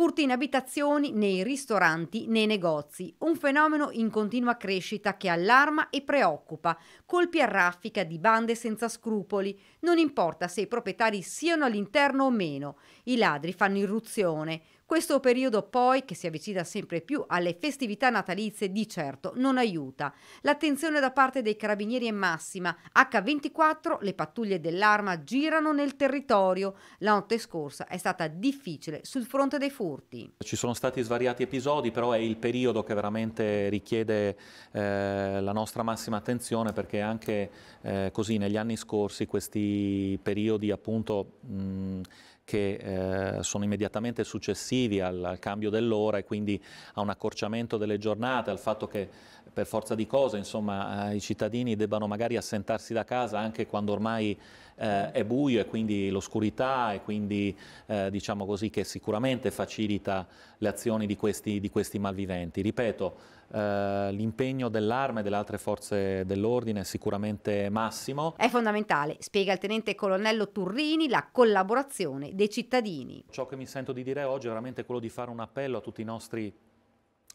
Furti in abitazioni, nei ristoranti, nei negozi, un fenomeno in continua crescita che allarma e preoccupa, colpi a raffica di bande senza scrupoli, non importa se i proprietari siano all'interno o meno, i ladri fanno irruzione, questo periodo poi, che si avvicina sempre più alle festività natalizie, di certo non aiuta. L'attenzione da parte dei carabinieri è massima. H24 le pattuglie dell'arma girano nel territorio. La notte scorsa è stata difficile sul fronte dei furti. Ci sono stati svariati episodi, però è il periodo che veramente richiede eh, la nostra massima attenzione perché anche eh, così negli anni scorsi questi periodi appunto mh, che eh, sono immediatamente successivi positivi al, al cambio dell'ora e quindi a un accorciamento delle giornate, al fatto che per forza di cose insomma, eh, i cittadini debbano magari assentarsi da casa anche quando ormai eh, è buio e quindi l'oscurità e quindi eh, diciamo così che sicuramente facilita le azioni di questi, di questi malviventi. Ripeto, Uh, l'impegno dell'arma e delle altre forze dell'ordine è sicuramente massimo. È fondamentale, spiega il tenente colonnello Turrini, la collaborazione dei cittadini. Ciò che mi sento di dire oggi è veramente quello di fare un appello a tutti i nostri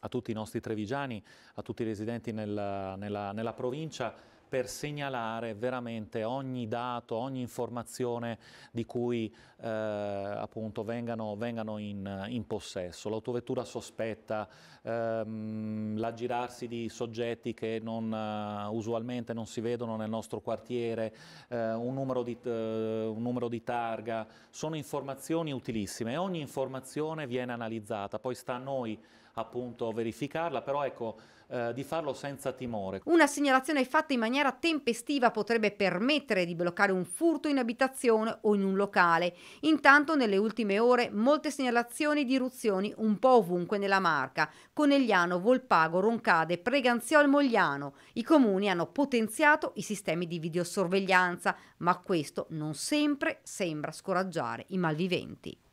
a tutti i nostri trevigiani, a tutti i residenti nella, nella, nella provincia per segnalare veramente ogni dato, ogni informazione di cui eh, appunto vengano, vengano in, in, possesso. L'autovettura sospetta, ehm, l'aggirarsi di soggetti che non, uh, usualmente non si vedono nel nostro quartiere, eh, un, numero di, uh, un numero di targa, sono informazioni utilissime ogni informazione viene analizzata, poi sta a noi appunto verificarla, però ecco eh, di farlo senza timore. Una segnalazione fatta in maniera maniera tempestiva potrebbe permettere di bloccare un furto in abitazione o in un locale. Intanto nelle ultime ore molte segnalazioni di eruzioni un po' ovunque nella Marca, Conegliano, Volpago, Roncade, Preganziò e Mogliano. I comuni hanno potenziato i sistemi di videosorveglianza, ma questo non sempre sembra scoraggiare i malviventi.